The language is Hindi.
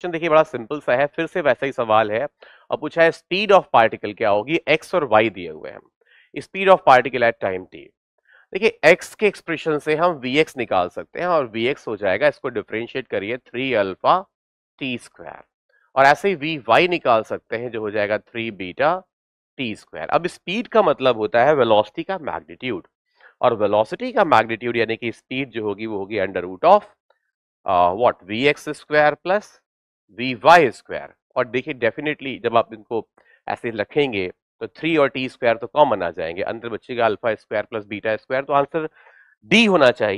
क्वेश्चन देखिए बड़ा सिंपल सा है फिर से वैसा ही सवाल है और पूछा है स्पीड ऑफ पार्टिकल क्या होगी एक्स और वाई दिए हुए हैं speed of particle at time T देखिए एक्स के एक्सप्रेशन से हम वी एक्स निकाल सकते हैं और वी एक्स हो जाएगा इसको डिफ्रेंशिएट करिए थ्री अल्फा टी स्क्वायर और ऐसे ही वी वाई निकाल सकते हैं जो हो जाएगा थ्री बीटा टी स्क्वायर अब स्पीड का मतलब होता है वेलोसिटी का मैग्नीट्यूड और वेलोसिटी का मैग्नीट्यूड यानी कि स्पीड जो होगी वो होगी under root of what V X square plus V Y square और देखिए डेफिनेटली जब आप इनको ऐसे रखेंगे तो थ्री और टी स्क्वायर तो कॉमन आ जाएंगे अंदर बच्चे का alpha square plus beta square तो आंसर डी होना चाहिए